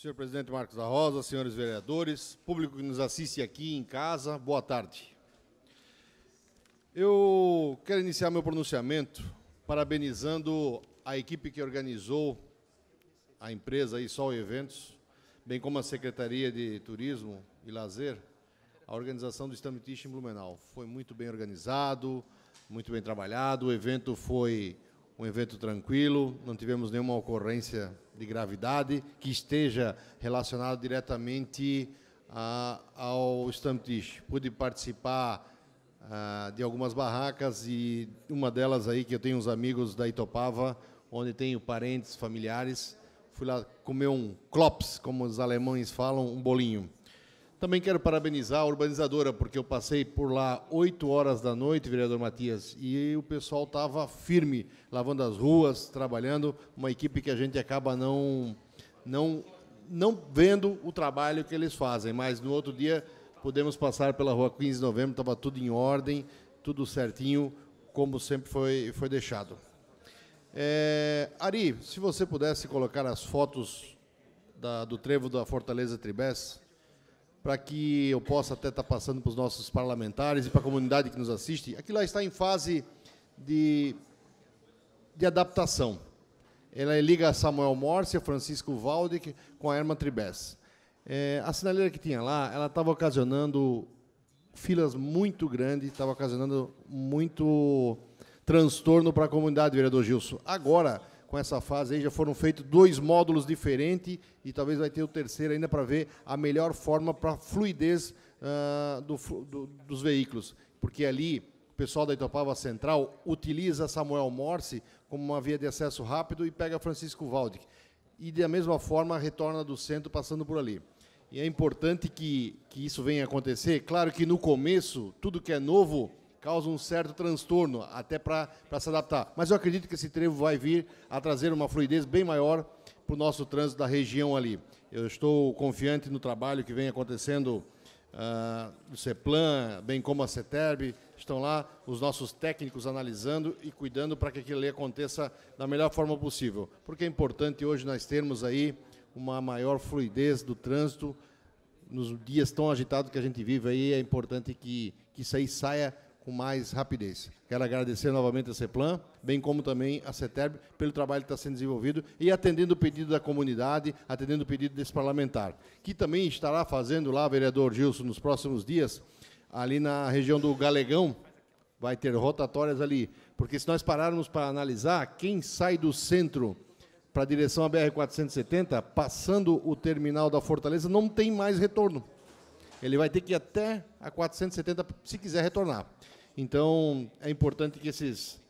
Senhor presidente Marcos da Rosa, senhores vereadores, público que nos assiste aqui em casa, boa tarde. Eu quero iniciar meu pronunciamento parabenizando a equipe que organizou a empresa e Sol Eventos, bem como a Secretaria de Turismo e Lazer, a organização do Stammtisch em Blumenau. Foi muito bem organizado, muito bem trabalhado, o evento foi um evento tranquilo, não tivemos nenhuma ocorrência de gravidade que esteja relacionada diretamente ah, ao Stamptish. Pude participar ah, de algumas barracas e uma delas aí que eu tenho uns amigos da Itopava, onde tenho parentes, familiares. Fui lá comer um Klops, como os alemães falam, um bolinho. Também quero parabenizar a urbanizadora, porque eu passei por lá 8 horas da noite, vereador Matias, e o pessoal estava firme, lavando as ruas, trabalhando, uma equipe que a gente acaba não, não, não vendo o trabalho que eles fazem. Mas no outro dia pudemos passar pela rua 15 de novembro, estava tudo em ordem, tudo certinho, como sempre foi, foi deixado. É, Ari, se você pudesse colocar as fotos da, do trevo da Fortaleza Tribés para que eu possa até estar passando para os nossos parlamentares e para a comunidade que nos assiste, aquilo lá está em fase de, de adaptação. Ela é liga a Samuel Morse, a Francisco Valdic com a Erma Tribes. É, a sinaleira que tinha lá, ela estava ocasionando filas muito grandes, estava ocasionando muito transtorno para a comunidade, vereador Gilson. Agora, com essa fase aí, já foram feitos dois módulos diferentes e talvez vai ter o terceiro ainda para ver a melhor forma para fluidez uh, do, do, dos veículos. Porque ali o pessoal da Itopava Central utiliza Samuel Morse como uma via de acesso rápido e pega Francisco Valdic. E da mesma forma retorna do centro passando por ali. E é importante que, que isso venha a acontecer. Claro que no começo, tudo que é novo causa um certo transtorno até para se adaptar. Mas eu acredito que esse trevo vai vir a trazer uma fluidez bem maior para o nosso trânsito da região ali. Eu estou confiante no trabalho que vem acontecendo uh, ah, do CEPLAN, bem como a CETERB, estão lá os nossos técnicos analisando e cuidando para que aquilo ali aconteça da melhor forma possível. Porque é importante hoje nós termos aí uma maior fluidez do trânsito nos dias tão agitados que a gente vive aí, é importante que, que isso aí saia com mais rapidez. Quero agradecer novamente a CEPLAN, bem como também a CETERB, pelo trabalho que está sendo desenvolvido e atendendo o pedido da comunidade, atendendo o pedido desse parlamentar, que também estará fazendo lá, vereador Gilson, nos próximos dias, ali na região do Galegão, vai ter rotatórias ali, porque se nós pararmos para analisar, quem sai do centro para a direção à BR-470, passando o terminal da Fortaleza, não tem mais retorno. Ele vai ter que ir até a 470 se quiser retornar. Então, é importante que esses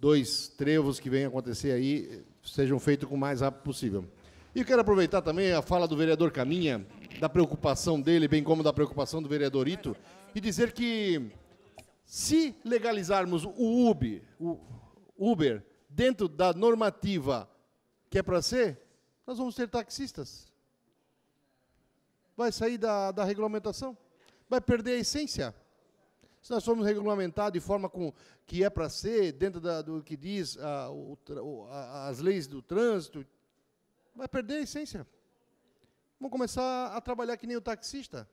dois trevos que vêm acontecer aí sejam feitos com o mais rápido possível. E quero aproveitar também a fala do vereador Caminha, da preocupação dele, bem como da preocupação do vereador Ito, e dizer que se legalizarmos o Uber, o Uber dentro da normativa que é para ser, nós vamos ter taxistas. Vai sair da, da regulamentação, vai perder a essência se nós formos regulamentados de forma com, que é para ser, dentro da, do que diz a, o, a, as leis do trânsito, vai perder a essência. Vamos começar a trabalhar que nem o taxista.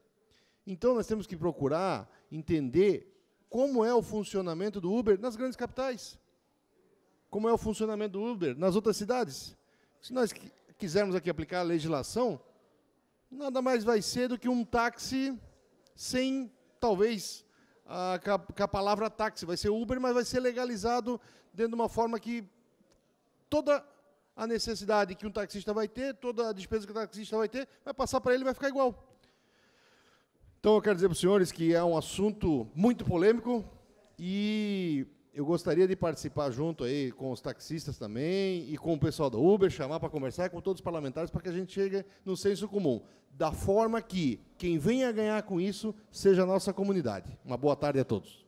Então, nós temos que procurar entender como é o funcionamento do Uber nas grandes capitais. Como é o funcionamento do Uber nas outras cidades. Se nós quisermos aqui aplicar a legislação, nada mais vai ser do que um táxi sem, talvez, ah, com, a, com a palavra táxi. Vai ser Uber, mas vai ser legalizado dentro de uma forma que toda a necessidade que um taxista vai ter, toda a despesa que o taxista vai ter, vai passar para ele e vai ficar igual. Então, eu quero dizer para os senhores que é um assunto muito polêmico e eu gostaria de participar junto aí com os taxistas também e com o pessoal da Uber, chamar para conversar com todos os parlamentares para que a gente chegue no senso comum, da forma que quem venha ganhar com isso seja a nossa comunidade. Uma boa tarde a todos.